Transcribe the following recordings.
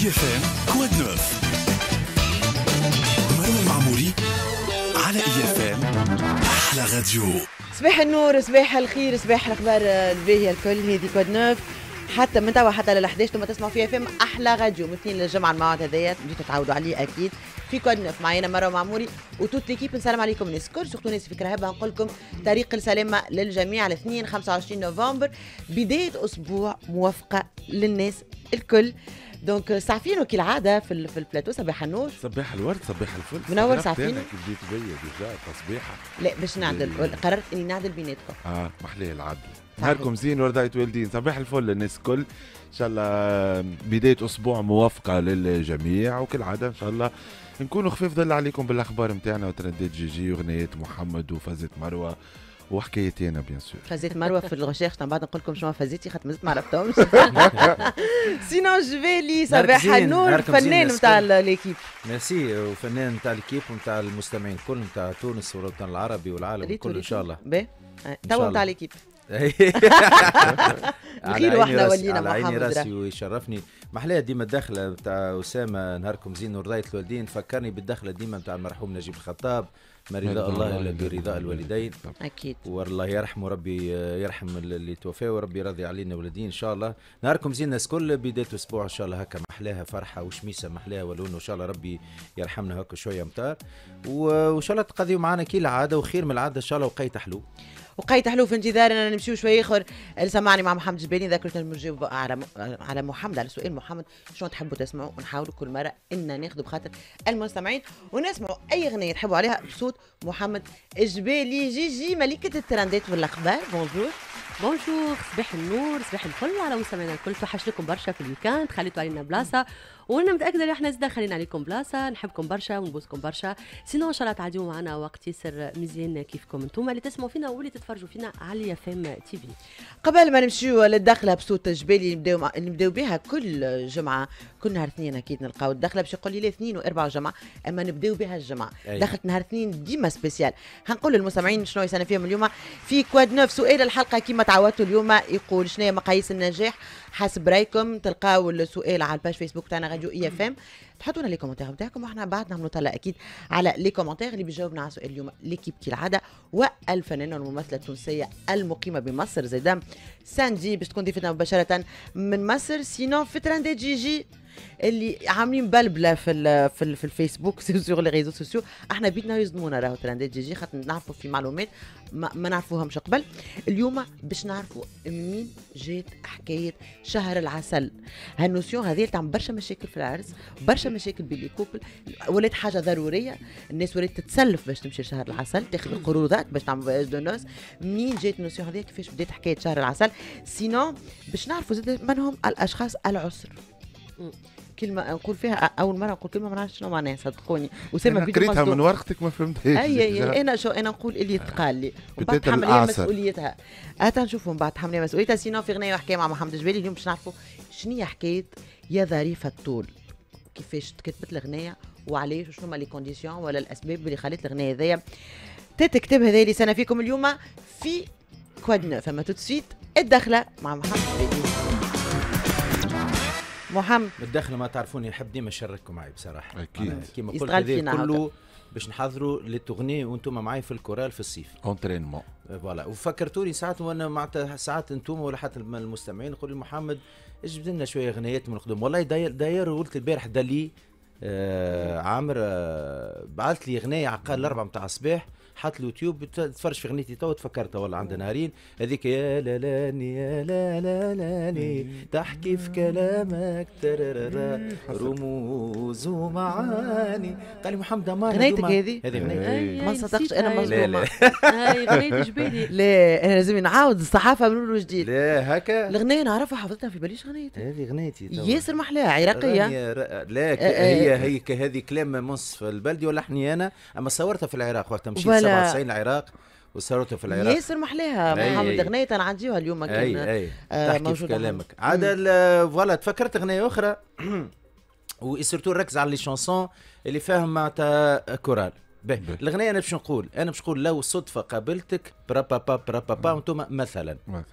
IFM, quoi de neuf مروان المعموري على IFM أحلى راديو صباح النور صباح الخير صباح الأخبار آه، الباهية الكل هذه كود نوف حتى من توا حتى لل 11 لما تسمعوا فيها فيلم احلى راديو من اثنين للجمعه الموعد هذايا بديتوا تتعودوا عليه اكيد في كود نوف معينا مره معموري وتوت ليكيب نسلم عليكم الناس الكل سورتو الناس في كرهبه نقول لكم طريق السلامه للجميع الاثنين 25 نوفمبر بدايه اسبوع موافقه للناس الكل دونك كي العاده في في البلاتو صباح النور صباح الورد صباح الفل منور سعفينو انا بديت بيا ديجا تصبيحه لا باش نعدل قررت اني نعدل بيناتكم اه محلاه العدل نهاركم زين وردايت والدين صباح الفل للناس الكل ان شاء الله بدايه اسبوع موفقه للجميع وكالعاده ان شاء الله نكونوا خفيف ظل عليكم بالاخبار نتاعنا وترندات جي جي وغنيات محمد وفازت مروه وحكايتي انا بيان سور فازت مروه في الغشاش من بعد نقول لكم شنو فازتي خاطر مازلت ما عرفتهمش سينون جوالي صباح النور فنان نتاع ليكيب ميرسي وفنان نتاع ليكيب ونتاع المستمعين الكل نتاع تونس والوطن العربي والعالم الكل ان شاء الله توا نتاع ليكيب على واحنا راسي على عيني راسي ويشرفني محلاها ديما الدخله نتاع اسامه نهاركم زين ورضايه الوالدين فكرني بالدخله ديما نتاع المرحوم نجيب الخطاب ما رضاء الله الا برضاء الوالدين اكيد والله يرحمه ربي يرحم اللي توفى وربي يرضي علينا ولدين ان شاء الله نهاركم زين الناس كل بدايه اسبوع ان شاء الله هكا محلاها فرحه وشميسه محلاها ولون وان شاء الله ربي يرحمنا هكا شويه أمطار وان شاء الله تقضيوا معنا كي العاده وخير من العاده ان شاء الله وقيت حلو وقيت حلو في انتظارنا نمشيو شويه اخر سمعني مع محمد جبالي ذاكرة المجاوبه على على محمد على سؤال محمد شنو تحبوا تسمعوا ونحاولوا كل مره ان ناخذوا بخاطر المستمعين ونسمعوا اي اغنيه تحبوا عليها بصوت محمد الجبالي جي جي ملكه الترندات والاخبار بونجور بونجور صباح النور صباح الفل على مستمعينا الكل توحش لكم برشا في الويكاند خليتوا علينا بلاصه وانا متاكده ان احنا زاد خلينا عليكم بلاصه نحبكم برشا ونبوسكم برشا سينو ان شاء الله تعديو معنا وقت يسر مزيان كيفكم انتم اللي تسمعوا فينا واللي تتفرجوا فينا على فيم تي في قبل ما نمشيو للدخله بصوت جبالي نبداو نبداو بها كل جمعه كل نهار اثنين اكيد نلقاو الدخله باش يقول لي لا اثنين واربعه جمعه اما نبداو بها الجمعه أيه. دخلت نهار اثنين ديما سبيسيال هنقول للمستمعين شنو يسنا فيهم اليوم في كواد نوف سؤال الحلقه كيما تعودتوا اليوم يقول شنو هي مقاييس النجاح حسب رايكم تلقاو السؤال على الباج فيسبوك تاعنا راديو اي اف ام تحطوا لنا لي كومونتير نتاعكم واحنا بعد نعملوا طلع اكيد على لي كومونتير اللي بيجاوبنا على سؤال اليوم ليكيب كالعاده والفنانه والممثله التونسيه المقيمه بمصر زيدام ساندي باش تكون ضيفتنا مباشره من مصر سينو في تران جي جي اللي عاملين بلبله في الـ في, الـ في الفيسبوك سيغ لي ريزو سوسيو احنا بيتنا يزنونا راهو ترندات جي جي خاطر نعرفوا في معلومات ما, ما نعرفوهمش قبل اليوم باش نعرفوا منين جات حكايه شهر العسل هالنوسيون هذه تعمل برشا مشاكل في العرس برشا مشاكل بين الكوبل ولات حاجه ضروريه الناس ولات تتسلف باش تمشي شهر العسل تاخذ القروضات باش تعمل فواياج دو نوس منين جات النوسيون هذه كيفاش بدات حكايه شهر العسل سينو باش نعرفوا زاد من هم الاشخاص العسر كلمه نقول فيها اول مره نقول كلمه ما نعرفش شنو معناها صدقوني وسامة انا قريتها من ورقتك ما فهمتهاش اي اي انا شو انا نقول اللي تقال لي وبعد حمليها مسؤوليتها اتا نشوفهم بعد حمليها مسؤوليتها سينو في غنيه وحكايه مع محمد جبالي اليوم باش نعرفوا شنو هي حكايه يا ظريفه الطول كيفاش تكتبت الغنيه وعلاش وشنو هما لي كونديسيون ولا الاسباب اللي خلت الغنيه هذيا تتكتب هذايا اللي سنه فيكم اليوم في كواد نو فما تو سويت الدخله مع محمد جبالي محمد بالداخل ما تعرفوني نحب ديما نشارككم معي بصراحه اكيد كيما قلت هذا كله باش نحضروا للتغني وانتم معايا في الكورال في الصيف اونترينمون أه، فوالا وفكرتوني ساعات وانا معناتها ساعات انتم ولا حتى المستمعين يقول لي محمد اجبد لنا شويه غنايات من القدم والله داير داير قلت البارح دلي آه عامر آه بعث لي غنايه على الاربعه نتاع الصباح حط اليوتيوب تتفرج في غنيتي تو تفكرتها ولا عند نهارين هذيك يا لا لاني يا لا لا لاني تحكي في كلامك رموز ومعاني قال لي محمد امار غنيتك هذه هذه ما صدقتش انا مظلومه هاي لا جبالي لا انا لازم نعاود الصحافه من اول وجديد لا هكا الغنيه نعرفها حفظتها في باليش غنيتي هذه غنيتي ياسر محلاها عراقيه لا هي هي هذه كلام منصف البلدي ولا حنيانه اما صورتها في العراق وقتها مشيت 97 العراق وثورته في العراق ياسر محلاها محمد غنية تنعديوها اليوم كان أي أي. آه تحكي في كلامك عاد فوالا تفكرت غنية أخرى وسيرتو ركز على لي شونسون اللي فاهم معناتها كورال باهي الغنية أنا باش نقول أنا باش نقول لو صدفة قابلتك برا با با برا با با مثلا, مثلا.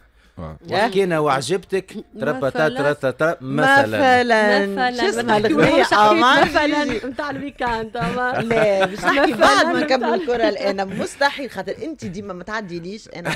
وحكينا وعجبتك تربتا ترتتا مثلا مثلا شو اسمها الكورية مثلا نتاع الويكاند لا مش نحكي بعد ما نكمل الكرة الآن مستحيل خاطر أنت ديما ما تعديليش أنا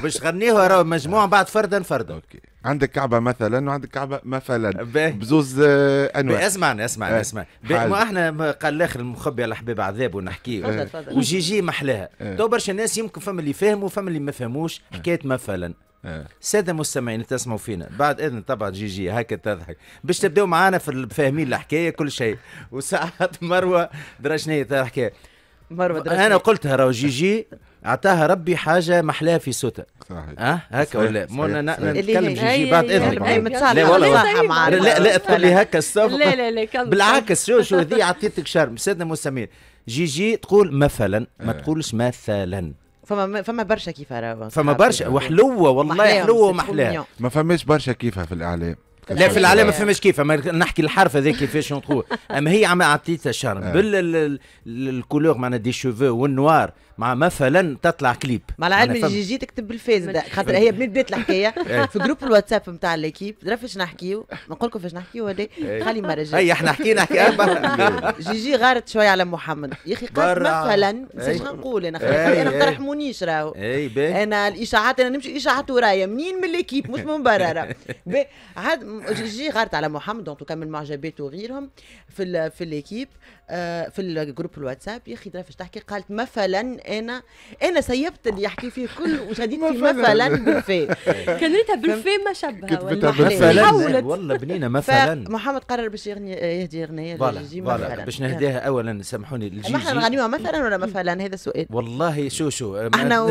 عمري ما راه مجموعة بعد فردا فردا أوكي عندك كعبه مثلا وعندك كعبه مثلا بزوز آه، انواع اسمعني اسمعني إيه. اسمعني ما احنا قال الاخر المخبي على الحبيب عذاب ونحكيه وجيجي محلاها إيه. تو برشا ناس يمكن فما اللي فهموا فما اللي ما فهموش إيه. حكايه مثلا إيه. ساده مستمعين تسمعوا فينا بعد اذن طبعا جي جي هكا تضحك باش تبداو معانا في فاهمين الحكايه كل شيء وساعات مروه درشنية الحكايه مروه درشنية. انا قلتها راهو جي جي عطاها ربي حاجه محلاها في سوتة صحيح اه هكا ولا مونا نتكلم جي جي بعد اذنك لا والله لا لا تقولي هكا الصف لا لا لا بالعكس شو شو هذه عطيتك شرم سيدنا مسامير جي جي تقول مثلا ما إيه. تقولش مثلا فما فما برشا كيفها راهو فما برشا وحلوه والله حلوه ومحلاها ما فماش برشا كيفها في الاعلام لا في العالم ما فماش كيف نحكي الحرف هذا كيفاش نقول اما هي عم اعطيتها شرم آه. بالكولور معناها دي شوفو والنوار مع مثلا تطلع كليب مع العلم اللي جي تكتب بالفيس خاطر هي من بيت الحكايه إيه. في جروب الواتساب نتاع ليكيب درا فاش نحكيو نقول لكم فاش نحكيو ولا إيه. خلي مرة اي احنا حكينا حكي جي جي غارت شويه على محمد يا اخي مثلا إيه. مش نقول انا انا ما ترحمونيش راهو انا الاشاعات انا نمشي اشاعات ورايا منين من ليكيب مش من برا عاد جي جي غارت على محمد دونك كان من معجبات وغيرهم في في ليكيب آه، في الجروب الواتساب يا اخي درا فاش تحكي قالت مثلا انا انا سيبت اللي يحكي فيه كل وشديت في مثلا بالفاء كان ريتها بالفاء ما شبهها مثلا والله بنينه مثلا محمد قرر باش يغني يهدي غنية لجيجي مثلا باش نهديها اولا سامحوني لجيجي احنا نغنيوها مثلا ولا مثلا هذا سؤال والله شو شو احنا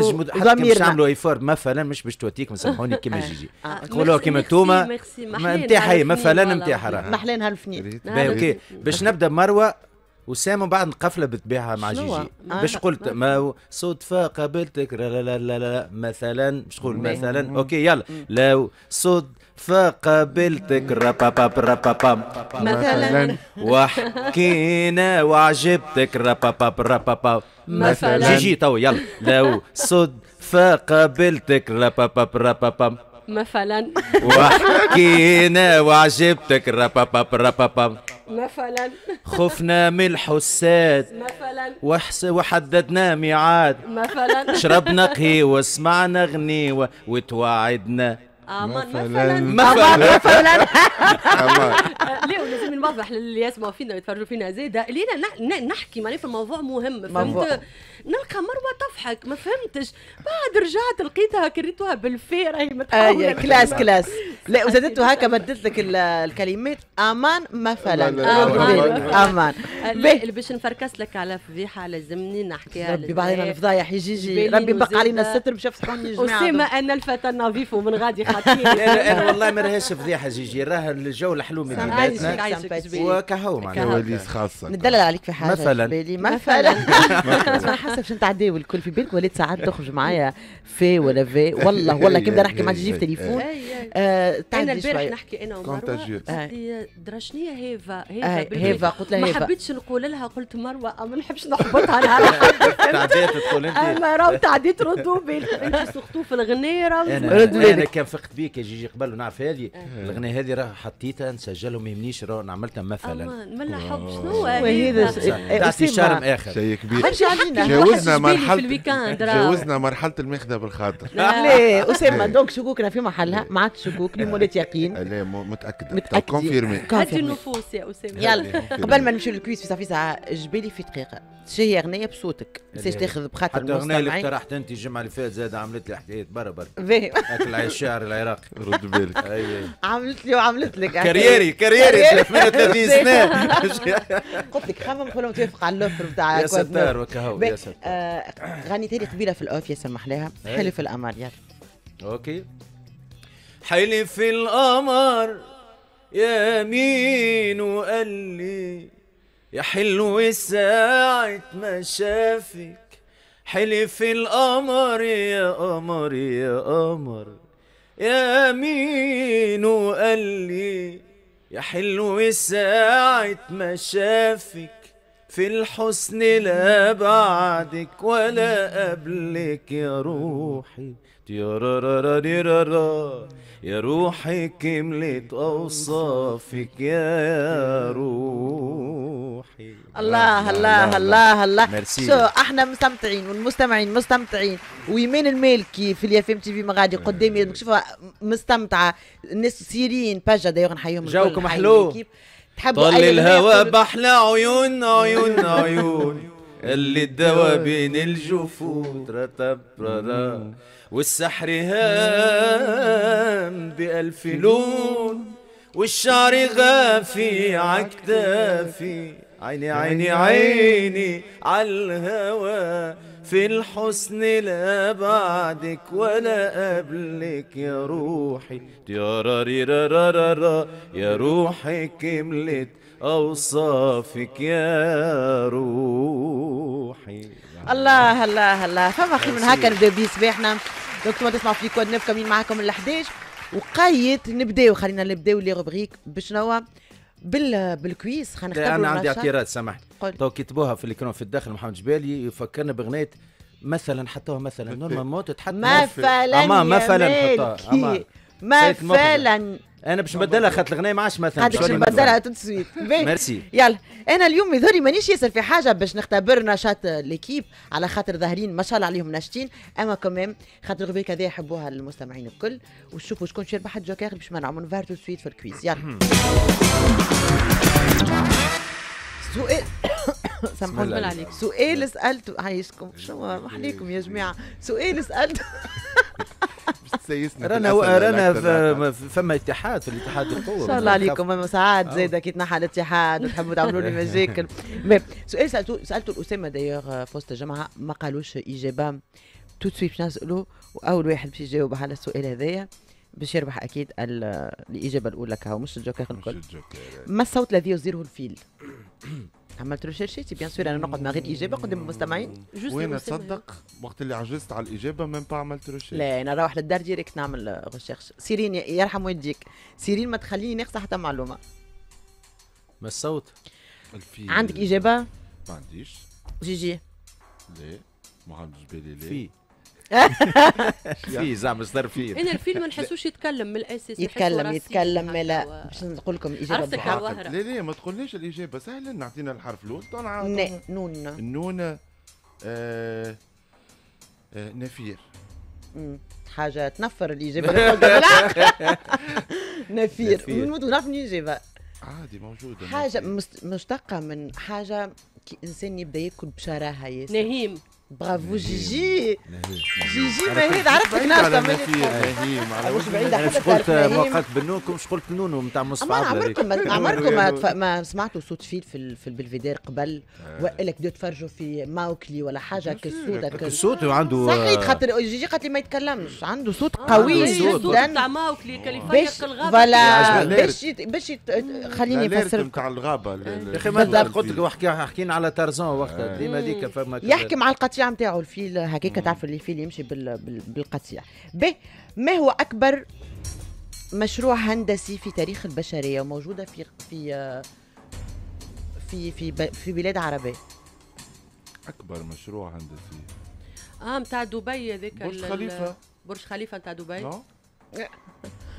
مش نعملوا ايفور مثلا مش باش توتيكم سامحوني كيما آه. جيجي آه. قولوها كيما توما نتاع مثلا نتاعها حرام محلين هالفنين اوكي نعم. باش نبدا مروه وسام بعد قفله بتبيعها مع جيجي جي. باش قلت ما صدفه قابلتك لا لا لا لا مثلا باش قول مثلا اوكي يلا لو صدفة فقابلتك راباباب مثلا وحكينا وعجبتك راباباب راباباب مثلا جيجي تو يلا لو صدفة فقابلتك راباباب مثلا وحكينا وعجبتك راباباب مثلا خفنا من الحساد مثلا وحس وحددنا ميعاد مثلا شربنا قهي وسمعنا غني وتوعدنا مثلا مثلا مثلا مثلا ليه ولازم نوضح للي يسمعوا فينا ويتفرجوا فينا زاده لينا نحكي معناها في الموضوع مهم فهمت نلقى مروه تضحك ما فهمتش بعد رجعت لقيتها كريتوها بالفي راهي متحوله آه كلاس كلاس لا وزادت هكا مدت لك الكلمات امان مثلا امان باش نفركس لك على فضيحه لازمني نحكيها ربي بعدين الفضايح يجي يجي ربي بقى علينا الستر باش يفسحوني جماعه اسامه انا الفتى نظيف ومن غادي خاطيني انا والله ما راهاش فضيحه جيجي راه الجو الحلو من بيناتنا وكهو معناها كواليس خاصه ندلل عليك في حاجه مثلا مثلا لسه باش نتعداو الكل في بالك وليت ساعات تخرج معايا في ولا في والله والله كي بدي نحكي مع جيجي في تليفون آه، انا البارح نحكي انا ومروه آه. درا شنيا هيفا آه، هيفا قلت لها هيفا ما حبيتش نقول لها قلت مروه ما نحبش نحبطها لها تعديت تقول انت اما راهو تعديت ردوا بالك انت سورتو في الغنيه راهو انا كان فقت بيك يا جيجي قبل ونعرف هذه الغنيه هذه راه حطيتها نسجلها ما يهمنيش راه عملتها مثلا ما نحبش شنو هذا تعطي شرم اخر شيء كبير تجاوزنا مرحله تجاوزنا مرحله المخدة بالخاطر لا اسامه إيه. دونك شكوكنا في محلها إيه. ما عادش شكوك لي يقين لا متاكده متاكده كونفيرمي هاتي النفوس يا اسامه يلا قبل ما نمشي للكويس في صافي ساعه جبالي في دقيقه تشهي اغنيه بصوتك مش تاخذ بخاطر حتى اغنيه اللي اقترحت انت الجمعه اللي فاتت زاد عملت لي حكايه برا برا اكل الشعر العراقي رد بالك عملت لي وعملت لك كاريري كاريري 38 سنه قلت لك خمم كلهم توافق على الاوفر بتاع يا ستار وكهو يا ستار آه، غنيت لي قبيله في الاوف يا سمح لها حلف القمر يلا اوكي حلف القمر مين وقال لي يا حلو ساعة ما شافك حلف القمر يا قمر يا قمر يا مين وقال لي يا حلو ساعة ما شافك في الحسن لا بعدك ولا قبلك يا روحي يا روحي كملت أوصافك يا روحي الله الله الله الله شو احنا مستمتعين والمستمعين مستمتعين ويمين المالكي في اليافام تي في مغادي قدامي لازمك تشوفها مستمتعه الناس سيرين باجا دايوغ نحييهم جوكم حلو تحبوا طل الهوا بحلى عيون عيون عيون اللي الدوا بين الجفود رتب والسحر هام بألف لون والشعر غافي عكتافي عيني عيني عيني الهوى في الحسن لا بعدك ولا قبلك يا روحي يا روحي كملت أوصافك يا روحي الله الله الله فما خير من هكا نبداو بيه صباحنا دونك تما تسمعوا في كود نبكى مين معاكم ال 11 وقايت نبداو خلينا نبداو لي روبريك بشنو بال بالكويس خلينا نختاروا انا عندي اعتراض سامحني تو كتبوها في الكرون في الداخل محمد جبالي يفكرنا بغنيت مثلا حطوها مثلا نورمال موت تحط مثلا مثلا حطوها مثلا انا باش نبدلها خاطر الغناء ما عادش مثلا عندك باش نبدلها تو سويت ميرسي يلا انا اليوم يظهري مانيش ياسر في حاجه باش نختبر نشاط ليكيب على خاطر ظاهرين ما شاء الله عليهم ناشطين اما كمان خاطر الغبيك هذا يحبوها المستمعين الكل وشوفوا شكون شي ربح جوكر باش ما نعملوا فار تو سويت في الكويز يلا سؤال بالله عليك سؤال سالته عايشكم شو عليكم يا جماعه سؤال سالته رانا رانا فما اتحاد في الاتحاد القوة ان شاء الله عليكم فما ساعات زايده كي تنحى الاتحاد وتحبوا تعملوا لي مشاكل سؤال سالته سالته الاسامه دايوغ آه، في وسط ما قالوش اجابه تو سويت باش نسالو واول واحد باش يجاوب على السؤال هذايا باش يربح اكيد الاجابه الاولى كهو مش الجوكر الكل مش الجوكر ما الصوت الذي يصدره الفيل عملت ريشيرشيتي بيان سور انا نقعد من غير اجابه قدام المستمعين وين تصدق وقت اللي عجزت على الاجابه ميم با عملت ريشيرش لا انا نروح للدار ديريكت نعمل ريشيرش سيرين يرحم والديك سيرين ما تخليني ناقصه حتى معلومه ما الصوت الفيل عندك اجابه ما عنديش جي جي لا ما محمد بالي لا في في زعما صدر في انا الفيلم ما نحسوش يتكلم من الاساس يتكلم يتكلم لا باش نقول لكم الاجابه عرفتك لا لا ما تقولناش الاجابه سهله نعطينا الحرف الاول نون نون آه، آه، نفير حاجه تنفر الاجابه نفير نموت ونعرف الاجابه عادي موجوده حاجه مشتقه من حاجه كي انسان يبدا ياكل بشراهه ياسر نهيم برافو جيجي جيجي مهيد عرفتك ناس ماني مش بعيده حتى مش قلت وقت بنونكم مش قلت نونو نتاع مصطفى عمركم عمركم ما سمعتوا صوت فيل في, في البلفيدير قبل آه. والا كدو تفرجوا في ماوكلي ولا حاجه كالصوت الصوت عنده صحيت آه. خاطر جيجي قالت لي ما يتكلمش عنده صوت آه، قوي جدا تاع ماوكلي كاليفورنيا الغابه فوالا باش باش خليني نفسر نتاع الغابه يا اخي ما قلت لك حكينا على تارزون وقتها ديما ديك يحكي مع القطيع الرجع نتاعو الفيل هكاك تعرف اللي الفيل يمشي بالقطيع به ما هو اكبر مشروع هندسي في تاريخ البشريه وموجوده في في في في, في بلاد عربيه اكبر مشروع هندسي اه نتاع دبي هذاك برج خليفه برج خليفه نتاع دبي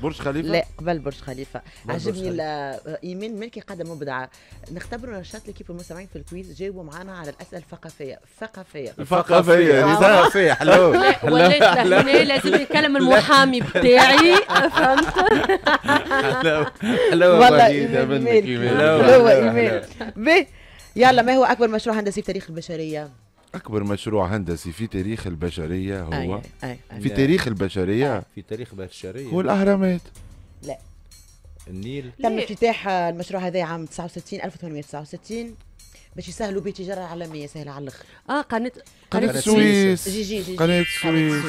برج خليفه لا قبل برج خليفه عجبني آه، ايمان ملكي قدم مبدعه نختبروا نشاط ليكيب المستمعين في الكويز جاوبوا معنا على الاسئله الثقافيه الثقافيه الثقافيه يعني الثقافيه حلو هنا لازم يتكلم المحامي بتاعي فهمت حلو والله منك ايمان حلو ايمان يلا ما هو اكبر مشروع هندسي في تاريخ البشريه اكبر مشروع هندسي في تاريخ البشريه هو أي أيوة، أي أيوة، أي. أيوة. في تاريخ البشريه في تاريخ البشريه هو الاهرامات لا النيل تم افتتاح المشروع هذا عام 69 1869 باش يسهلوا به التجاره العالميه سهله على الاخر اه قناه قناه السويس جي جي جي قناه السويس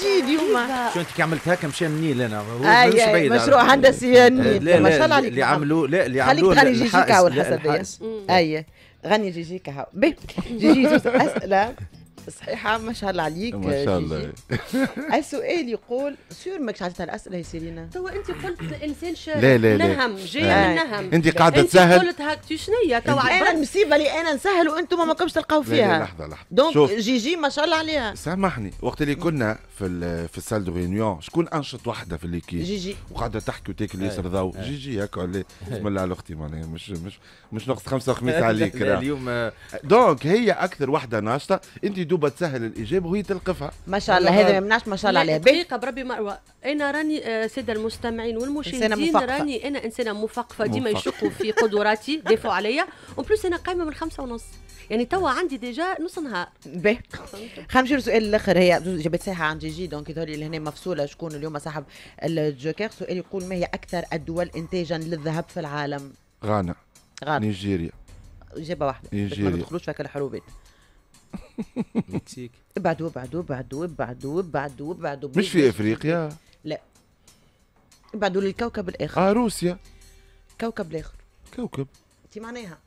جديد اليوم شو انت كي عملت هكا مشى النيل انا هو مش بعيد مشروع هندسي النيل ما شاء الله عليك اللي عملوه لا اللي عملوه خليك تغني جي جي كاول حسب اي غني جيجي كهو بي جيجي زوز اسئله صحيحة ما شاء الله عليك ما شاء الله السؤال يقول سور ماكش عطيتها الأسئلة يا سيرينا توا أنت قلت إنسان شاب لا لا لا نهم جاي من آه. نهم أنت قاعدة تسهل قلت هاك شنية توا أنا المصيبة اللي أنا نسهل وأنتم ما كمش تلقاو فيها لا لحظة لحظة دونك جيجي ما شاء الله عليها سامحني وقت اللي كنا في في السال دو ريونيون شكون أنشط وحدة في جي جيجي وقاعدة تحكي وتاكل ياسر ضو جيجي هاك بسم الله على أختي معناها مش مش مش نقص خمسة وخميس عليك اليوم دونك هي أكثر وحدة ناشطة أنت دوبة تسهل الإجابة وهي تلقفها ما شاء الله هذا ما يمنعش ما شاء الله عليه دقيقة بربي مروة أنا راني آه، سادة المستمعين والمشاهدين راني أنا إنسانة مفقفة ديما يشكوا في قدراتي دافعوا عليا اون بلوس أنا قايمة من خمسة ونص يعني توا عندي ديجا نص نهار باهي خلينا ونص للسؤال الاخر هي جابت ساحه عن جي جي دونك يظهر لي هنا مفصوله شكون اليوم صاحب الجوكير سؤال يقول ما هي اكثر الدول انتاجا للذهب في العالم؟ غانا غانا نيجيريا اجابه واحده نيجيريا ما تدخلوش فيك الحروبات المكسيك ابعدوا ابعدوا ابعدوا ابعدوا ابعدوا ابعدوا مش في افريقيا لا ابعدوا للكوكب الاخر اه روسيا كوكب الاخر كوكب انت معناها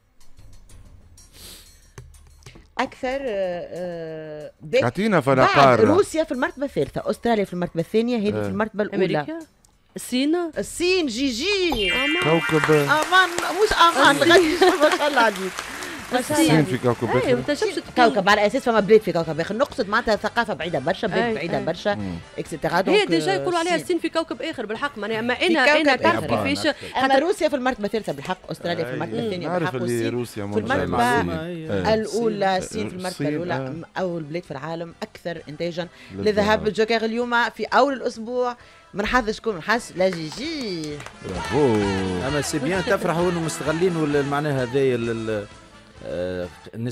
اكثر آه، آه، اعطينا فنقار روسيا في المرتبه الثالثه استراليا في المرتبه الثانيه هذه في آه. المرتبه الاولى امريكا الصين الصين جي جي كوكب امان مش امان غير ما شاء الله عليك الصين يعني- في كوكب اخر أيه كوكب على اساس فما بلاد في كوكب اخر نقصد معناتها ثقافه بعيده برشا بلاد بعيده برشا اكسترا هي ديجا euh، يقولوا عليها الصين في كوكب اخر بالحق معناها اما انا انا تعرف كيفاش حتى روسيا في المرتبه الثالثه بالحق استراليا في المرتبه الثانيه بالحق اللي روسيا في المرتبه الاولى الصين في المرتبه الاولى اول بلاد في العالم اكثر انتاجا لذهب الجوكر اليوم في اول الاسبوع من حظ شكون من حظ لا جي جي برافو اما سي بيان تفرحوا انه مستغلين معناها هذايا آه،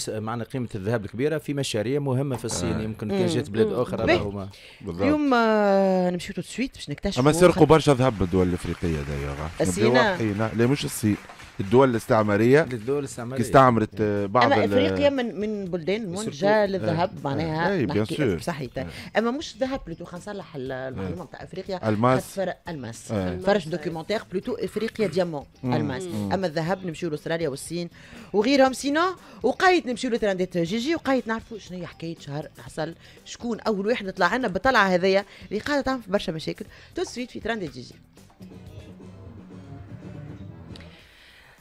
معنى قيمه الذهب الكبيره في مشاريع مهمه في الصين آه. يمكن كان جات بلاد اخرى راهما اليوم آه، نمشيو تو سويت باش نكتشفوا اما سرقوا برشا ذهب من الدول الافريقيه دايوغ الصين لا مش الصين الدول الاستعماريه للدول الاستعماريه استعمرت آه، بعض اما افريقيا من من بلدان منتجه للذهب آه، آه، معناها اي بيان سور صحيح اما مش ذهب بلوتو خلينا نصلح المعلومه نتاع افريقيا الماس الماس فرش دوكيومونتير بلوتو افريقيا ديامون الماس اما الذهب نمشيو لاستراليا والصين وغيرهم سينو وقايت نمشيو لتراندات جي جي وقايت نعرفوا شنو هي حكايه شهر عسل شكون اول واحد طلع لنا بالطلعه هذيا اللي قاعده تعمل برشا مشاكل تو سويت في تراندات جي جي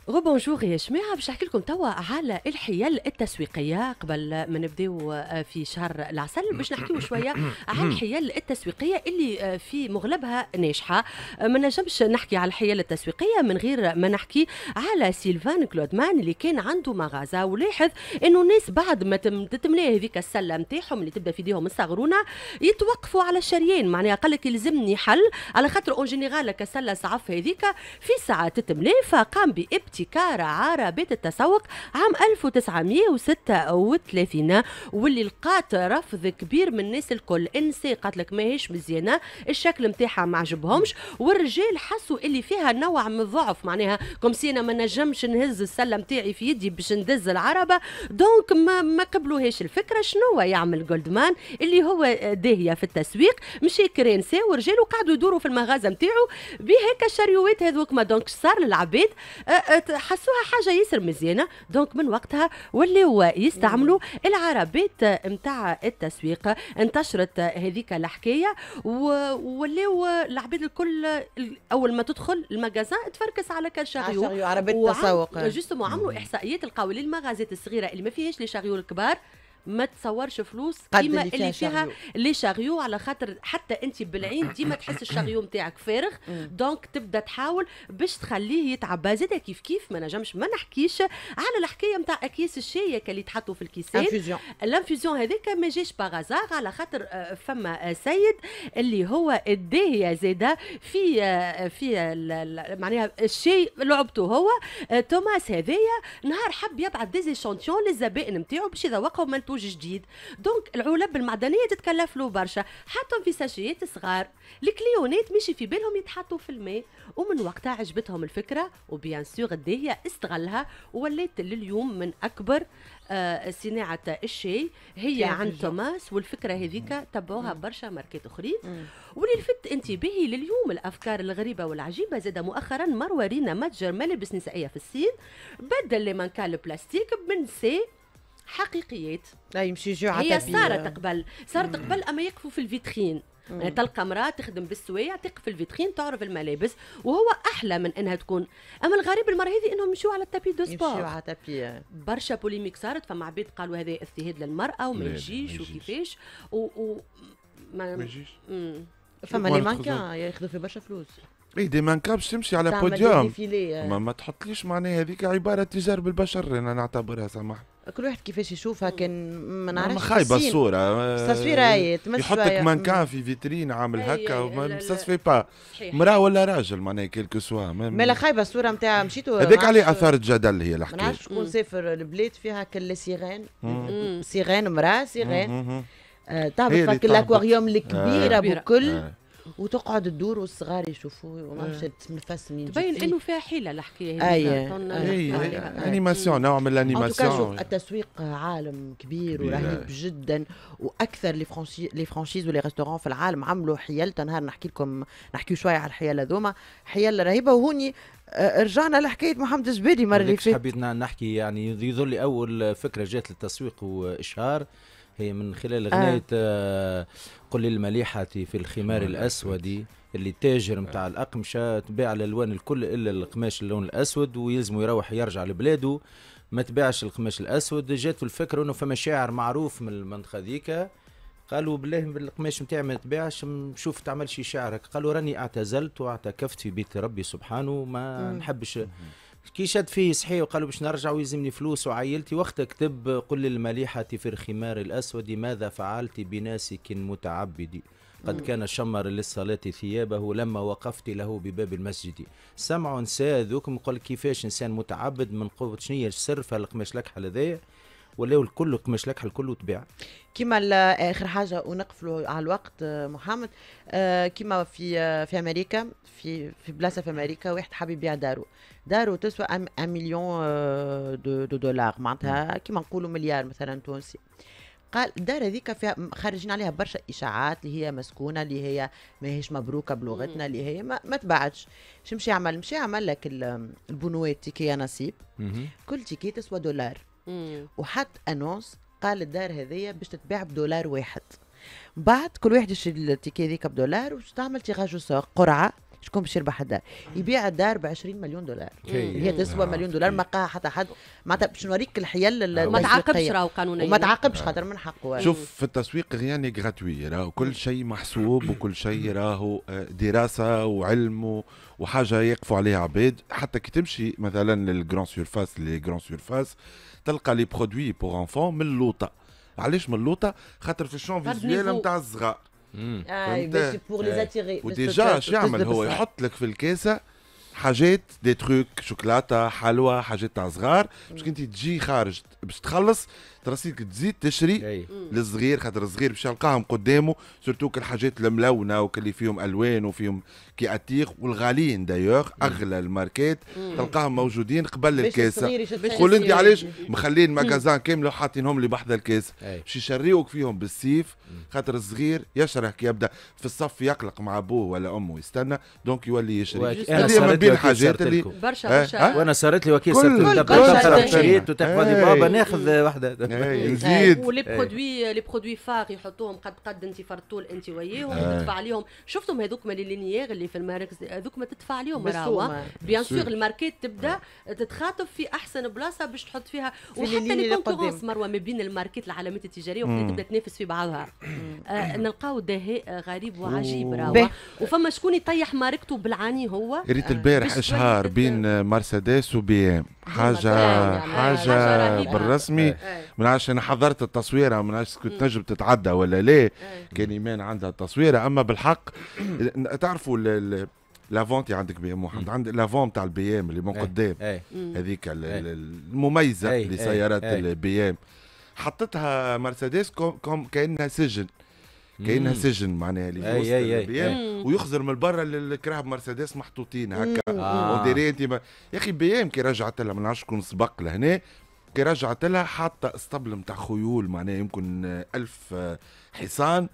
غوبونجور يا جماعة باش نحكي لكم توا على الحيل التسويقية قبل ما نبداو آه، في شهر العسل باش نحكيو شوية على الحيل التسويقية اللي آه، في مغلبها ناجحة آه، ما نجمش نحكي على الحيل التسويقية من غير ما نحكي على سيلفان كلودمان اللي كان عنده مغازة ولاحظ انه الناس بعد ما تتملي هذيك السلة نتاعهم اللي تبدا في ديهم الصغرونة يتوقفوا على الشريان معناها قال لك يلزمني حل على خاطر اون جينيرال السله صعف هذيك في ساعة تتملي فقام بإبداع ابتكار عربات التسوق عام 1936 واللي لقات رفض كبير من الناس الكل انسي قالت لك ماهيش مزيانه الشكل نتاعها ما عجبهمش والرجال حسوا اللي فيها نوع من الضعف معناها كوم سينا ما نجمش نهز السله نتاعي في يدي باش ندز العربه دونك ما ما قبلوهاش الفكره شنو يعمل جولدمان اللي هو داهيه في التسويق مشي كرينسي ورجال وقعدوا يدوروا في المغازه نتاعو بهيك الشريوات هذوك ما دونك صار للعباد أه، أه، حسوها حاجه ياسر مزيانه دونك من وقتها ولاو يستعملوا العربات نتاع التسويق انتشرت هذيك الحكايه ولاو العباد الكل اول ما تدخل المجازان تفركس على كل شغيو عربات التسوق جوستومون عملوا احصائيات لقاو للمغازات الصغيره اللي ما فيهاش لي الكبار ما تصورش فلوس كيما اللي, اللي فيها لي شاريو على خاطر حتى انت بالعين ديما تحس الشاريو نتاعك فارغ دونك تبدا تحاول باش تخليه يتعبى زاد كيف كيف ما نجمش ما نحكيش على الحكايه نتاع اكياس الشاي اللي تحطوا في الكيسان الانفيزيون هذاك ما جاش باغازار على خاطر آه، فما آه، سيد اللي هو الداهيه زاده في آه، في معناها الشاي لعبته هو توماس هذايا نهار حب يبعث ديزيشونتيون للزبائن نتاعو باش يذوقهم منتوج جديد دونك العلب المعدنيه تتكلف له برشا حطهم في ساشيات صغار الكليونات ماشي في بالهم يتحطوا في الماء ومن وقتها عجبتهم الفكره وبيان سور الداهيه استغلها ولات لليوم من اكبر آه، صناعه الشاي هي عند توماس والفكره هذيك تبعوها برشا ماركات اخرين واللي لفت انتباهي لليوم الافكار الغريبه والعجيبه زاد مؤخرا مروه رينا متجر ملابس نسائيه في الصين بدل لي مانكال البلاستيك بنسي حقيقيات لا يمشي جوع هي صارت قبل صارت قبل اما يقفوا في الفيترين يعني تلقى امراه تخدم بالسوايع تقف في الفيترين تعرف الملابس وهو احلى من انها تكون اما الغريب المره هذه انهم مشوا على التابي دو سبور مشوا على التابي برشا بوليميك صارت فما عباد قالوا هذا اضطهاد للمراه وما يجيش وكيفاش و, و... ما, يجيش فما لي مانكا ياخذوا في برشا فلوس اي دي مانكا باش تمشي على بوديوم ما, ما تحطليش معناها هذيك عباره تجارب البشر انا نعتبرها سامحني كل واحد كيفاش يشوفها كان ما نعرفش خايبه الصوره تصويره آه، يحطك مانكان في فيترين عامل هكا وما با مراه ولا راجل معناها كيلكو سوا مالا خايبه الصوره نتاع مشيتو هذاك عليه اثارت جدل هي الحكايه ما نعرفش شكون سافر البلاد فيها كل سيغان سيغان مراه سيغان تعرف فك الاكواريوم الكبيره بكل وتقعد تدور والصغار يشوفوه وما إيه. مفسمين تبين انه فيها حيله الحكايه اي إيه. إيه. انيماسيون نوع من الانيماسيون التسويق عالم كبير ورهيب جدا واكثر لي فرانشي لي فرانشيز ولي ريستورون في العالم عملوا حيل نهار نحكي لكم نحكي شويه على الحيل هذوما حيل رهيبه وهوني آه، رجعنا لحكايه محمد الزبيدي مره اللي فاتت حبيت نحكي يعني يظل اول فكره جات للتسويق واشهار هي من خلال آه. غنايه آه. قل المليحة في الخمار الأسود اللي التاجر نتاع الأقمشة تباع الألوان الكل إلا القماش اللون الأسود ويلزم يروح يرجع لبلاده ما تباعش القماش الأسود جات الفكرة أنه فما شاعر معروف من المنطقة ذيك قالوا بالله القماش نتاعي ما تباعش نشوف تعمل شي شعرك قالوا راني اعتزلت واعتكفت في بيت ربي سبحانه ما نحبش كي شد فيه صحي وقالوا باش نرجع ويلزمني فلوس وعائلتي وقت كتب قل المليحة في الخمار الأسود ماذا فعلت بناسك متعبدي قد كان شمر للصلاة ثيابه لما وقفت له بباب المسجد سمعوا نساء ذوكم قل كيفاش إنسان متعبد من قوة شنية السر في لك لكحل هذايا ولاو الكل قماش لكحل الكل وتباع كما اخر حاجه ونقفلوا على الوقت آه، محمد آه، كما في آه، في امريكا في في بلاصه في امريكا واحد حاب يبيع دارو دارو تسوى 1 مليون دو, دو دولار معناتها كما نقولوا مليار مثلا تونسي قال الدار هذيك فيها خارجين عليها برشا اشاعات اللي هي مسكونه اللي هي ماهيش مبروكه بلغتنا اللي هي ما, ما تبعتش شو مشي عمل مشي عمل لك البنوات تيكي نصيب كل تيكي تسوى دولار وحط انونس قال الدار هذيا باش تتباع بدولار واحد بعد كل واحد يشري التيكي هذيك بدولار وباش تعمل تيغاج سوق قرعه شكون باش يربح الدار يبيع الدار ب 20 مليون دولار هي تسوى مليون دولار ما قاها حتى حد معناتها باش نوريك الحيل وما آه. تعاقبش راهو قانونيا وما تعاقبش خاطر من حقه شوف في التسويق يعني غراتوي راهو كل شيء محسوب وكل شيء راهو آه، دراسه وعلم وحاجه يقفوا عليها عباد حتى كي تمشي مثلا للجران سيرفاس للجراند سيرفاس تلقى لي برودوي بور انفون من اللوطه علاش من اللوطه خاطر في الشون فيزيوال نتاع الصغار فهمت آه. وديجا اش يعمل هو يحط لك في الكاسه حاجات دي تروك شوكولاته حلوى حاجات تاع صغار باش انت تجي خارج باش تخلص تراسيك تزيد تشري للصغير خاطر الصغير باش يلقاهم قدامه سورتو الحاجات الملونه وكلي فيهم الوان وفيهم كي اتيق والغاليين دايوغ اغلى الماركات تلقاهم موجودين قبل الكاسه قول انت علاش مخلين ماكازان كامل وحاطينهم لي بحذا الكاس باش يشريوك فيهم بالسيف خاطر الصغير يشرح كي يبدا في الصف يقلق مع ابوه ولا امه يستنى دونك يولي يشري هذه من بين الحاجات اللي برشا برشا وانا صارت لي وكيل صارت لي بابا ناخذ وحده إيه، إيه. يزيد إيه. ولي برودوي لي برودوي فار يحطوهم قد قد انت فرطول انت وياهم تدفع عليهم شفتهم هذوك لي لينيير اللي في المراكز هذوك ما تدفع عليهم راهو بيان سور الماركات تبدا تتخاطب في احسن بلاصه باش تحط فيها وحتى لي كونكورونس مروه ما بين الماركات العلامات التجاريه وقت تبدا تنافس في بعضها آه، نلقاو دهاء غريب وعجيب راهو وفما شكون يطيح ماركته بالعاني هو ريت البارح اشهار بين مرسيدس وبي ام حاجه حاجه بالرسمي منعش انا حضرت التصويره منعش كنت نجم تتعدى ولا ليه إيه. كان ايمان عندها التصويره اما بالحق تعرفوا لافونتي عندك بي ام واحد عند لافون تاع البي ام اللي من إيه. قدام إيه. هذيك المميزه لسيارات البي ام حطتها مرسيدس كوم كانها سجن كانها سجن معناها اللي في وسط البي ام ويخزر من برا الكراهب مرسيدس محطوطين هكا آه. وديري انت ما... يا اخي بي ام كي رجعت لها ما نعرفش شكون سبق لهنا كي رجعت لها حاطه اسطبل نتاع خيول معناها يمكن ألف حصان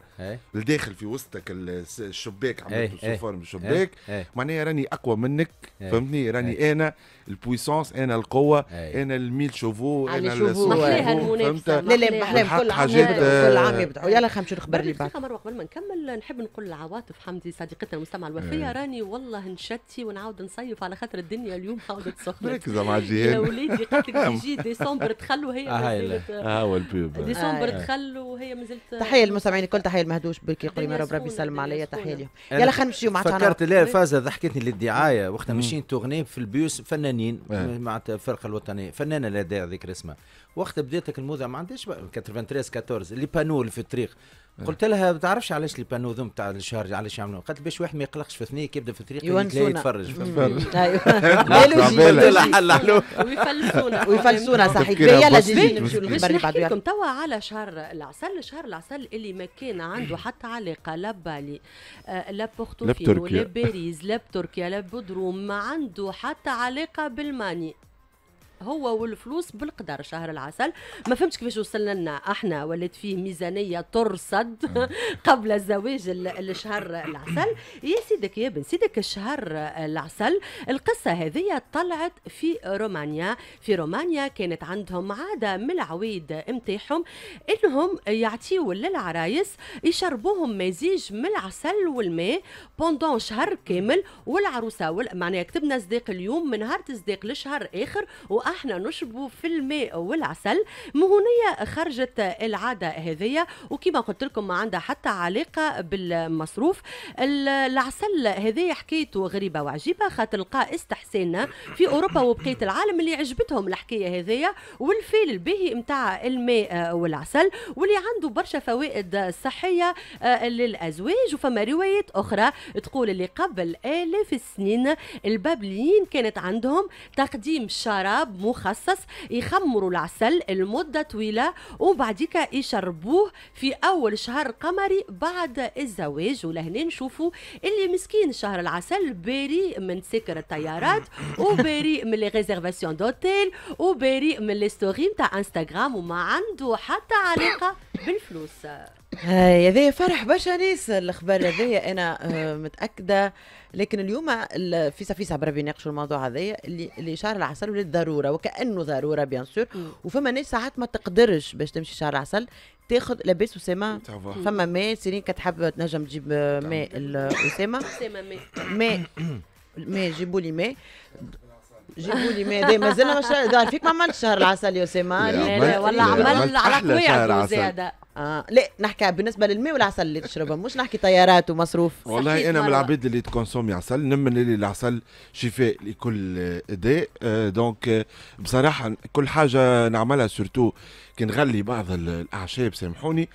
الداخل في وسطك الشباك عملت سوفر من الشباك معناها راني اقوى منك فهمتني راني انا البويسونس انا القوه انا الميل شوفو انا فهمت لا لا محلاها كل عام آه، كل عام يبدعوا يلا خمشي نخبر لي بعد مروه قبل ما نكمل نحب نقول لعواطف حمدي صديقتنا المستمع الوفيه إيه. راني والله نشتي ونعاود نصيف على خاطر الدنيا اليوم عاودت تسخن ركزوا مع جيهان يا وليدي قالت لك تجي ديسمبر تخلوا هي آه، آه، ديسمبر تخلوا وهي مازلت تحيه المستمعين الكل تحيه المهدوش بكي قريمه رب ربي يسلم عليا تحيه لهم يلا خلينا نمشيو معناتها فكرت لا فازة ضحكتني للدعايه وقتها ماشيين تغني في البيوس فنانين آه. معناتها الفرقه الوطنيه فنانه لا داعي ذكر اسمها وقتها بدات الموزه ما عندهاش 93 14 اللي بانول في الطريق إيه. قلت لها ما تعرفش علاش البانو ذم تاع الشهر علاش يعملوه قالت باش واحد ما يقلقش في ثنيك يبدا في الطريق يتفرج ويفلسونا صحيح يلا جيجي نمشيو للمري بعد لكم توا على شهر العسل شهر العسل اللي ما كان عنده حتى علاقه لا بالي آه، لا بورتوفينو لا باريز لا بتركيا لا بودروم ما عنده حتى علاقه بالماني هو والفلوس بالقدر شهر العسل ما فهمتش كيفاش وصلنا لنا احنا ولات فيه ميزانيه ترصد قبل الزواج لشهر العسل يا سيدك يا بن سيدك الشهر العسل القصه هذه طلعت في رومانيا في رومانيا كانت عندهم عاده من العويد نتاعهم انهم يعطيو للعرايس يشربوهم مزيج من العسل والماء بوندون شهر كامل والعروسه معناها كتبنا صداق اليوم من نهار تصديق لشهر اخر و احنا نشربوا في الماء والعسل مهنية خرجت العادة هذية وكما قلت لكم ما عندها حتى علاقة بالمصروف العسل هذية حكايته غريبة وعجيبة خاطر لقى استحسان في أوروبا وبقية العالم اللي عجبتهم الحكاية هذية والفيل الباهي متاع الماء والعسل واللي عنده برشا فوائد صحية آه، للأزواج وفما روايات أخرى تقول اللي قبل آلاف السنين البابليين كانت عندهم تقديم شراب مخصص يخمروا العسل لمدة طويلة وبعديك يشربوه في أول شهر قمري بعد الزواج ولهنا نشوفوا اللي مسكين شهر العسل بريء من سكر الطيارات وبريء من لي ريزيرفاسيون دوتيل وبريء من لي ستوري نتاع انستغرام وما عنده حتى علاقة بالفلوس هاي هذا فرح برشا ناس الاخبار هذايا انا آه، متاكده لكن اليوم في سفيسة برا بيناقشوا الموضوع هذايا اللي اللي شهر العسل للضروره وكانه ضروره بيان سور وفما ناس ساعات ما تقدرش باش تمشي شهر العسل تاخذ لاباس اسامه فما ماء سيرين كتحب تنجم تجيب آه، ماء اسامه آه، اسامه ماء ماء ماء جيبوا لي ماء جيبوا لي ماذا مازلنا ما دار فيك ما عملتش شهر العسل يا اسامه لا لا والله إيه؟ عمل على قويعته زيادة آه لا نحكي بالنسبه للماء والعسل اللي تشربهم مش نحكي طيارات ومصروف والله انا من العباد اللي تكونسومي عسل نمن اللي العسل شفاء لكل داء آه دونك آه بصراحه كل حاجه نعملها سورتو كي نغلي بعض الاعشاب سامحوني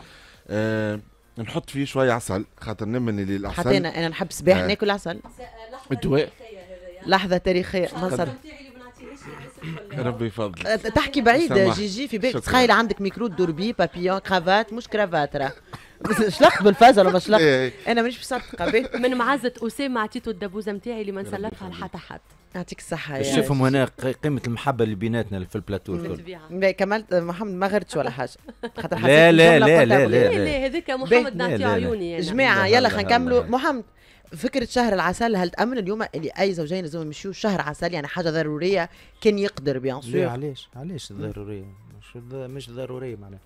آه نحط فيه شويه عسل خاطر نمن اللي العسل حتى انا انا نحب صباح آه ناكل عسل الدواء لحظه تاريخيه مصر ربي يفضل أه، تحكي بعيد جيجي في بالك تخيل عندك ميكرو دوربي بابيون كرافات مش كرافات راه شلقت بالفازة ولا ما شلقت إيه، إيه. انا مانيش مصدقه به من معزه اسامه عطيته الدبوزه نتاعي اللي ما نسلفها لحتى حد يعطيك الصحة يا شوفهم هنا قيمة المحبة اللي بيناتنا في البلاتو الكل كملت محمد ما غرتش ولا حاجة خاطر لا لا لا لا لا لا هذاك محمد نعطيه عيوني يعني جماعة يلا خلينا نكملوا محمد فكرة شهر العسل هل تأمن اليوم اللي أي زوجين لازم يمشيو شهر عسل يعني حاجة ضرورية كان يقدر بيان سور علاش علاش ضرورية مش مش ضرورية معناها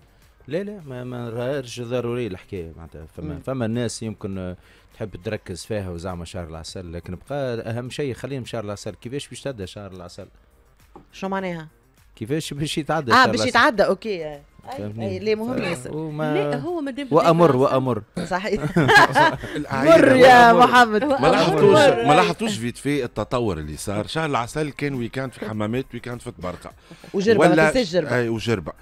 لا لا ما ما نراهاش ضروري الحكايه معناتها فما مم. فما الناس يمكن تحب تركز فيها وزعما شهر العسل لكن بقى اهم شيء خليهم شهر العسل كيفاش باش تبدا شهر العسل شو معناها كيفاش باش يتعدى اه باش يتعدى اوكي أيوة، فهمتني اي أيوة، ليه مهم ياسر وما لا هو مادام وامر وامر صحيح مر يا محمد ما لاحظتوش ما لاحظتوش فيت في التطور اللي صار شهر العسل كان ويكاند في الحمامات ويكاند في البرقه وجربه ولا اي وجربه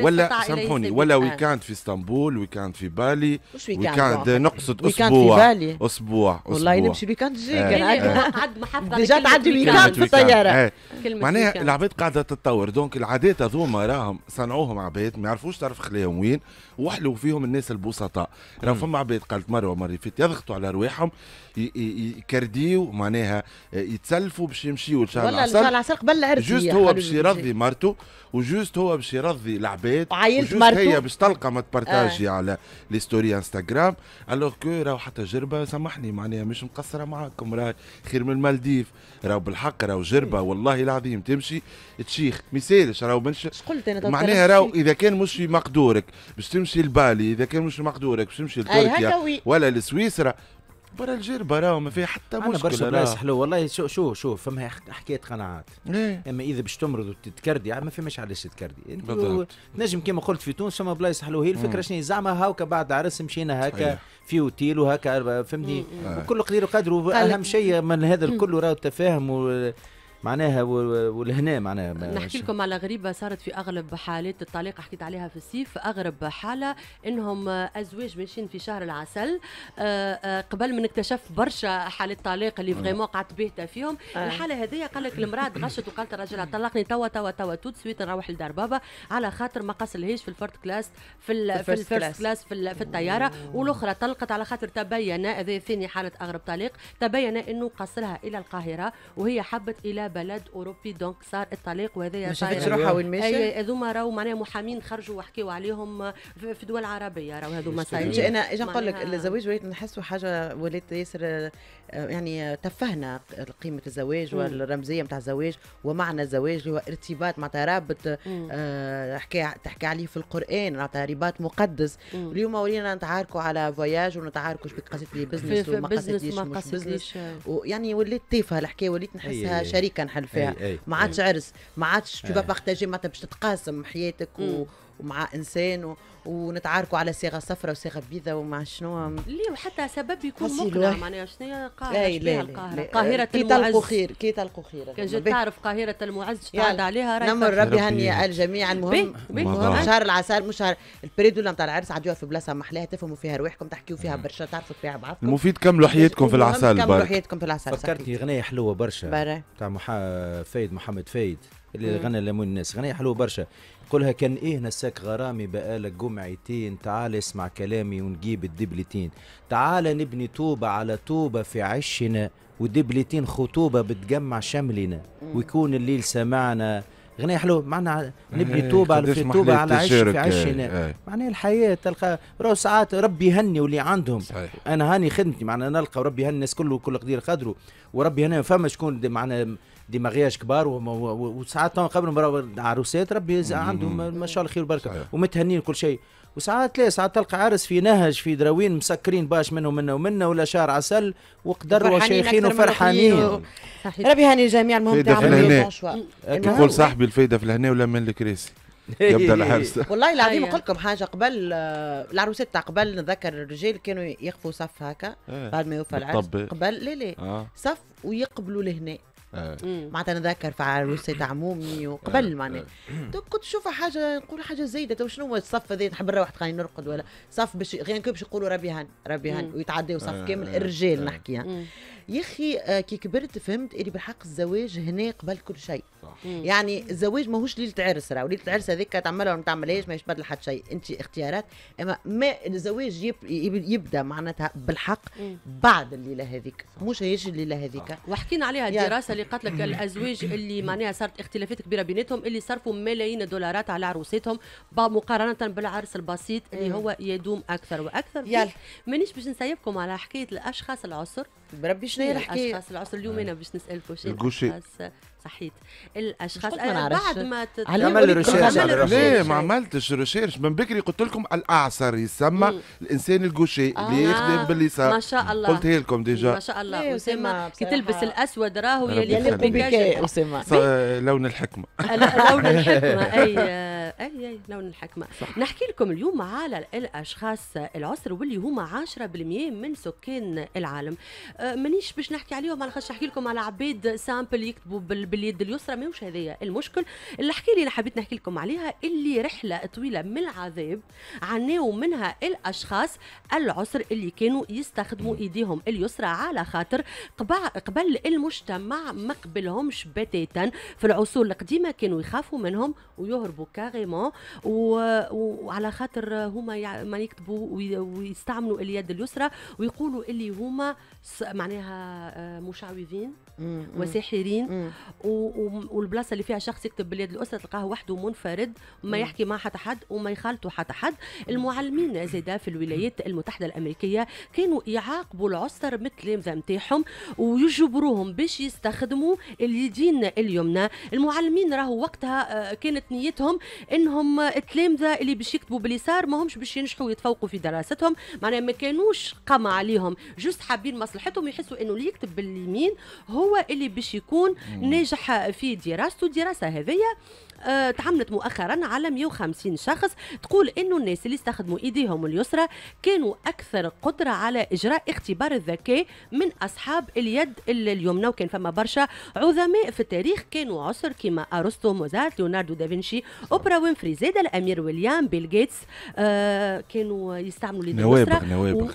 ولا سامحوني ولا ويكاند في اسطنبول ويكاند في بالي ويكاند نقصد اسبوع اسبوع اسبوع والله نمشي ويكاند جاي إيه. عد إيه، محافظه ديجا تعدي ويكاند في الطياره إيه. معناها العباد قاعده تتطور دونك العادات هذوما راهم صنعوهم عباد يعرفوش تعرف خلاهم وين وحلو فيهم الناس البسطاء راه فما عباد قالت مره ومره فيت يضغطوا على رواحهم يكرديو معناها آه، يتسلفوا باش يمشيوا لشهر العسل شهر العسل قبل العرس جوست هو باش يرضي مرته وجوست هو باش يرضي العباد وعائلة مرته هي باش تلقى ما تبارتاجي آه. على لي ستوري انستغرام الوغ كو راهو حتى جربه سامحني معناها مش مقصره معاكم راه خير من المالديف راهو بالحق راهو جربه والله العظيم تمشي تشيخ ما يسالش راهو انا معناها راهو اذا كان مش في مقدورك باش تمشي تمشي لبالي اذا كان مش مقدورك باش تمشي لتركيا ولا لسويسرا برا الجربة راهو ما فيها حتى مشكلة أنا برشا بلايص حلو والله شو شو شو فما حكاية قناعات إيه. أما إذا باش تمرض وتتكردي يعني ما فماش علاش تتكردي أنت تنجم كما قلت في تونس فما بلايص حلو هي الفكرة شنو زعما هاوكا بعد عرس مشينا هكا في اوتيل وهكا فهمني وكل قدير وقدر وأهم شيء من هذا الكل راهو التفاهم معناها ولهنا معناها نحكي لكم على غريبه صارت في اغلب حالات الطلاق حكيت عليها في الصيف اغرب حاله انهم ازواج ماشيين في شهر العسل آه، آه، قبل ما نكتشف برشا حالات طلاق اللي فريمون قعدت باهته فيهم آه. الحاله هذه قال لك المراه غشت وقالت الراجل طلقني توا توا توا تو سويت نروح لدار بابا على خاطر ما قصلهاش في الفورت كلاس في في الفيرست كلاس في, في الطياره والاخرى طلقت على خاطر تبين هذه ثاني حاله اغرب طلاق تبين انه قصلها الى القاهره وهي حبت الى بلد اوروبي دونك صار الطلاق وهذا وهذايا مش روحها وين ماشي اي هذوما راهو معناها محامين خرجوا وحكيوا عليهم في دول عربيه راهو هذوما صايرين انا اجي نقول لك الزواج ولات نحسوا حاجه ولات ياسر يعني تفهنا قيمه الزواج والرمزيه نتاع الزواج ومعنى الزواج اللي هو ارتباط معناتها رابط آه تحكي عليه في القران معناتها رباط مقدس اليوم ولينا نتعاركوا على فواياج ونتعاركوا شبيك قصيت لي بزنس وما قصدتليش مش بزنس ويعني وليت تافهه الحكايه وليت نحسها شريكه نحل فيها ما عادش عرس ما عادش تبقى بارتاجي معناتها باش تتقاسم حياتك و ومع انسان ونتعاركوا على صيغه صفراء وصيغه بيضاء ومع شنو ليه وحتى سبب يكون مقنع معناها شنو قاهره القاهره قاهره كي تلقوا خير كي تلقوا خير كان تعرف قاهره المعز تعد عليها راهي نمر ربي هني الجميع المهم المهم شهر العسل مش شهر البريد ولا نتاع العرس عدوها في بلاصه محلاها تفهموا فيها رواحكم تحكيوا فيها برشا تعرفوا تبيعوا بعضكم مفيد كملوا حياتكم في العسل كملوا حياتكم في العسل فكرتني غنية حلوه برشا تاع فايد محمد فايد اللي غنى لمون الناس غنية حلوه برشا يقولها كان ايه نساك غرامي بقالك جمعتين تعال اسمع كلامي ونجيب الدبلتين تعال نبني توبة على توبة في عشنا ودبلتين خطوبة بتجمع شملنا ويكون الليل سمعنا غنية حلو معنا نبني توبة إيه، على في توبة على عش في عشنا إيه، إيه. معناها الحياة تلقى راه ساعات ربي يهني واللي عندهم صحيح. أنا هاني خدمتي معناها نلقى ربي يهني الناس كله كل قدير قدره وربي هنا فما شكون معناها دماغياش كبار وساعات قبل عروسات ربي عندهم ما شاء الله خير وبركه ومتهنين كل شيء وساعات لا ساعات تلقى عرس في نهج في دراوين مسكرين باش منه منا ومنا ولا شهر عسل وقدر وشيخين وفرحانين و... ربي هاني الجميع المهم تعملوا يقول صاحبي الفايده في الهنا ولا من الكراسي يبدا الحرس والله العظيم نقول أيوة. لكم حاجه قبل آه، العروسات تاع قبل نتذكر الرجال كانوا يقفوا صف هكا إيه. بعد ما يوفى العرس قبل لا لا آه. صف ويقبلوا لهنا إيه. معناتها نتذكر في عروسة عمومي إيه. وقبل إيه. معناها كنت نشوف حاجه نقول حاجه زايده تو طيب شنو هو الصف هذا نحب نروح تخليني نرقد ولا صف باش غير كي باش يقولوا ربي هان ربي هان ويتعداو صف كامل الرجال نحكي يا اخي آه، كي كبرت فهمت اللي بالحق الزواج هنا قبل كل شيء يعني الزواج ماهوش ليله عرس راه ليله العرس هذيك تعملها ولا ما تعملهاش ماهيش بدل حد شيء انت اختيارات اما ما الزواج يب يبدا معناتها بالحق بعد الليله هذيك مش هيش الليله هذيك وحكينا عليها الدراسه اللي قالت لك الازواج اللي معناها صارت اختلافات كبيره بيناتهم اللي صرفوا ملايين الدولارات على عروساتهم مقارنه بالعرس البسيط اللي هو يدوم اكثر واكثر يلا مانيش باش نسيبكم على حكايه الاشخاص العسر بربي شنو هي الحكايه الاشخاص العصر اليوم آه. انا باش نسال فوشي الكوشي صحيت الاشخاص ما بعد ما تعمل ريسيرش لا ما عملتش ريسيرش من بكري قلت لكم الاعصر يسمى مم. الانسان الكوشي آه. اللي يخدم باليسار ما شاء الله قلتها لكم ديجا ما شاء الله إيه، اسامه كي تلبس الاسود راهو يلي اسامه لون الحكمه لون الحكمه اي آه. اي اي إيه، لون الحكمه صح. نحكي لكم اليوم على الاشخاص العسر واللي هما 10% من سكان العالم أه، مانيش باش نحكي عليهم على خاطر نحكي لكم على عباد سامبل يكتبوا باليد اليسرى ماهوش هذايا المشكل الحكايه اللي حبيت نحكي لكم عليها اللي رحله طويله من العذاب عانوا منها الاشخاص العسر اللي كانوا يستخدموا ايديهم اليسرى على خاطر قبل المجتمع ما قبلهمش بتاتا في العصور القديمه كانوا يخافوا منهم ويهربوا كاغي فريمون وعلى خاطر هما ما يكتبوا ويستعملوا اليد اليسرى ويقولوا اللي هما معناها آه، مشعوذين وساحرين والبلاصه اللي فيها شخص يكتب باليد الاسره تلقاه وحده منفرد ما يحكي مع حتى حد وما يخالطوا حتى حد المعلمين زيدا في الولايات المتحده الامريكيه كانوا يعاقبوا العسر مثل نتاعهم ويجبروهم باش يستخدموا اليدين اليمنى المعلمين راهو وقتها آه، كانت نيتهم انهم التلامذه اللي باش يكتبوا باليسار ماهمش باش ينجحوا يتفوقوا في دراستهم معناها ما كانوش قام عليهم جوست حابين مصلحتهم يحسوا انه اللي يكتب باليمين هو هو اللي باش يكون ناجح في دراسته الدراسه هذيا آه، تعملت مؤخرا على 150 شخص تقول انه الناس اللي استخدموا ايديهم اليسرى كانوا اكثر قدره على اجراء اختبار الذكاء من اصحاب اليد اليمنى وكان فما برشا عظماء في التاريخ كانوا عسر كما ارسطو موزارت ليوناردو دافنشي اوبرا وينفري زاد الامير ويليام بيل جيتس آه كانوا يستعملوا اليد اليسرى نوابغ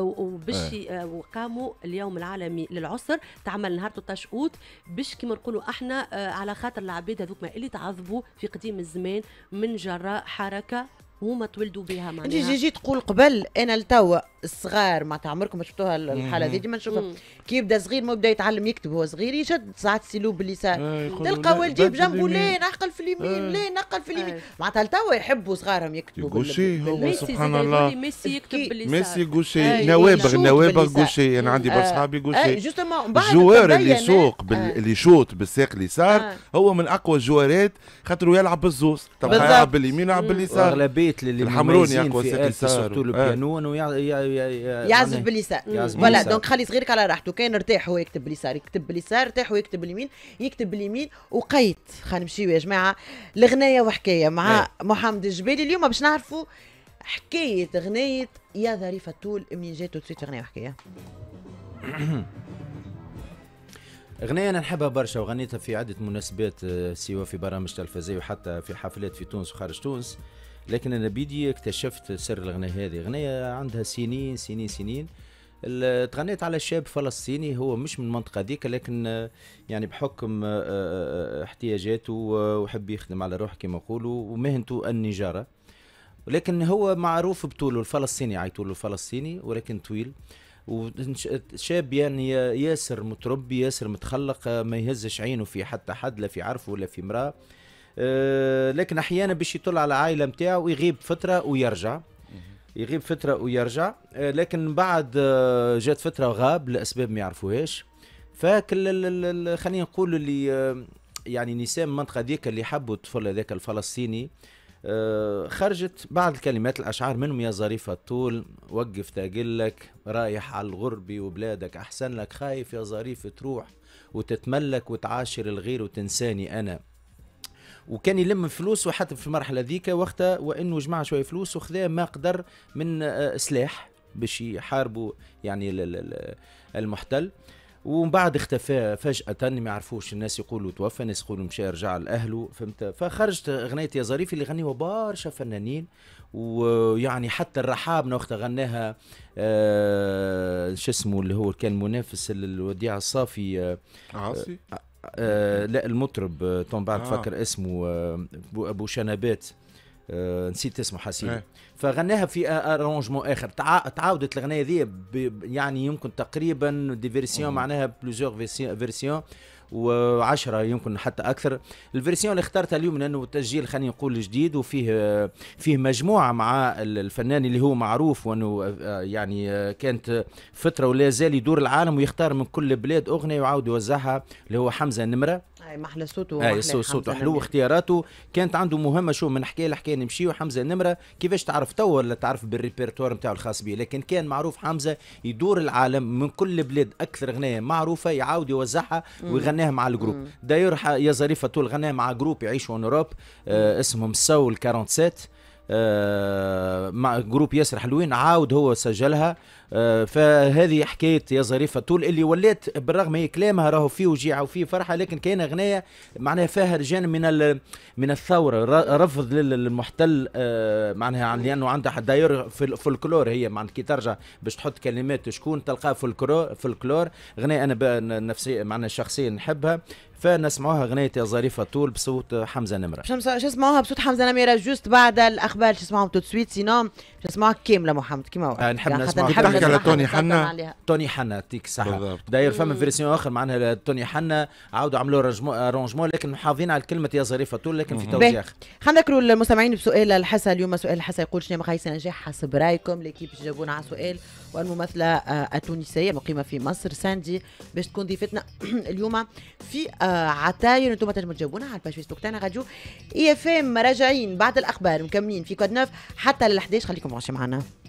وباش آه. آه، وقاموا اليوم العالمي للعسر تعمل نهار 13 اوت باش كما نقولوا احنا على خاطر العباد هذوك اللي تعظموا نواظبوا في قديم الزمان من جراء حركه هما تولدوا بها معناها انت جي, جي تقول قبل انا لتوا الصغار معناتها عمركم ما شفتوها الحاله هذه ديما نشوفها كي يبدا صغير ما يبدا يتعلم يكتب هو صغير يشد ساعات السيلو باليسار آه، تلقى والديه بجنبه لا نعقل في اليمين آه. لا نعقل في اليمين آه. معناتها لتوا يحبوا صغارهم يكتبوا غوشي هو سبحان الله ميسي يكتب باليسار ميسي جوشي نوابغ نوابغ جوشي انا عندي برشا صحابي غوشي الجوار اللي يسوق اللي يشوط بالساق اليسار هو من اقوى الجوارات خاطر يلعب بالزوز طبعا يلعب باليمين يلعب باليسار الصوتيات اللي مميزين في آلة يعزف باليسار فوالا دونك خلي صغيرك على راحته كان ارتاح هو يكتب باليسار يكتب باليسار ارتاح هو يكتب باليمين يكتب باليمين وقيت خلينا نمشيو يا جماعه الغنايه وحكايه مع إيه. محمد الجبالي اليوم باش نعرفوا حكايه غنايه يا ظريف الطول منين جات وتصيت غنايه وحكايه غنية أنا نحبها برشا وغنيتها في عدة مناسبات آه، سواء في برامج تلفزية وحتى في حفلات في تونس وخارج تونس لكن انا بيدي اكتشفت سر الغناء هذه غنية عندها سنين سنين سنين تغنيت على شاب فلسطيني هو مش من المنطقه ذيك لكن يعني بحكم آه، آه، آه، احتياجاته وحب يخدم على روحه كما نقولوا ومهنته النجاره ولكن هو معروف بطوله الفلسطيني عيطوله الفلسطيني ولكن طويل وشاب يعني ياسر متربي ياسر متخلق ما يهزش عينه في حتى حد لا في عرفه ولا في مراه آه، لكن احيانا باش يطل على العائله نتاعو ويغيب فتره ويرجع يغيب فتره ويرجع آه، لكن بعد آه، جات فتره غاب لاسباب ما يعرفوهاش فكل خلينا نقول اللي يعني نساء من المنطقه ديك اللي حبوا الطفل هذاك الفلسطيني خرجت بعض الكلمات الاشعار منهم يا ظريفه الطول وقف لك رايح على الغربي وبلادك احسن لك خايف يا ظريف تروح وتتملك وتعاشر الغير وتنساني انا وكان يلم فلوس وحتى في المرحله ذيك وقتها وانه جمع شويه فلوس وخذا ما قدر من آه، سلاح باش يحاربوا يعني المحتل ومن بعد اختفى فجأة ما يعرفوش الناس يقولوا توفى الناس يقولوا مشى رجع لأهله فهمت فخرجت أغنية يا ظريف اللي غنيوها برشا فنانين ويعني حتى الرحابنا وقت غناها آه، شو اسمه اللي هو كان منافس للوديع الصافي آه، عاصي آه، لا المطرب آه، توم بعد آه. فكر اسمه آه، ابو شنبات نسيت اسمه حسين إيه. فغناها في ارانجمون اخر تعاودت الاغنيه ذي يعني يمكن تقريبا دي فيرسيون معناها بلوزيغ فيرسيون و10 يمكن حتى اكثر الفيرسيون اللي اخترتها اليوم لانه تسجيل خلينا نقول جديد وفيه فيه مجموعه مع الفنان اللي هو معروف وانه آه، يعني آه، كانت فتره ولا زال يدور العالم ويختار من كل بلاد اغنيه ويعاود يوزعها اللي هو حمزه النمره اي صوته اي صوته حلو اختياراته كانت عنده مهمه شو من حكايه لحكايه نمشيو حمزه نمره كيفاش تعرف تو ولا تعرف بالريبرتوار نتاعو الخاص به لكن كان معروف حمزه يدور العالم من كل بلاد اكثر غنايه معروفه يعاود يوزعها ويغنيها مع الجروب داير يا ظريفه طول غناها مع جروب يعيشوا اون اوروب آه اسمهم سول 47 آه، مع جروب ياسر حلوين عاود هو سجلها آه، فهذه حكايه يا ظريفه طول اللي ولات بالرغم هي كلامها راهو فيه وجيعه وفيه فرحه لكن كان غنية معناها فيها رجال من من الثوره رفض للمحتل آه، معناها لانه عندها داير فولكلور هي معناها كي ترجع باش تحط كلمات شكون تلقاها فولكلور فولكلور غنية انا نفسي معناها شخصيا نحبها فنسمعوها غنية يا ظريفة طول بصوت حمزة نمرة باش نسمعوها بصوت حمزة نمرة جوست بعد الأخبار شو نسمعهم توت سويت سينام شو نسمعوها كاملة محمد كيما هو آه، نحب يعني نسمعها تحكي على توني حنا توني حنا تيك صح داير فما فيرسيون آخر معناها توني حنا عاودوا عملوا رونجمون لكن حافظين على كلمة يا ظريفة طول لكن في توزيع آخر خلينا نذكروا المستمعين بسؤال الحسا اليوم سؤال الحسا يقول شنو مقاييس النجاح حسب رايكم ليكيب جاوبونا على سؤال والممثله آه، التونسيه المقيمه في مصر ساندي باش تكون ضيفتنا اليوم في آه، عتاير انتم تنجموا تجاوبونا على الباج فيسبوك تاعنا راديو اي اف ام راجعين بعد الاخبار مكملين في كود 9 حتى لل 11 خليكم ماشي معنا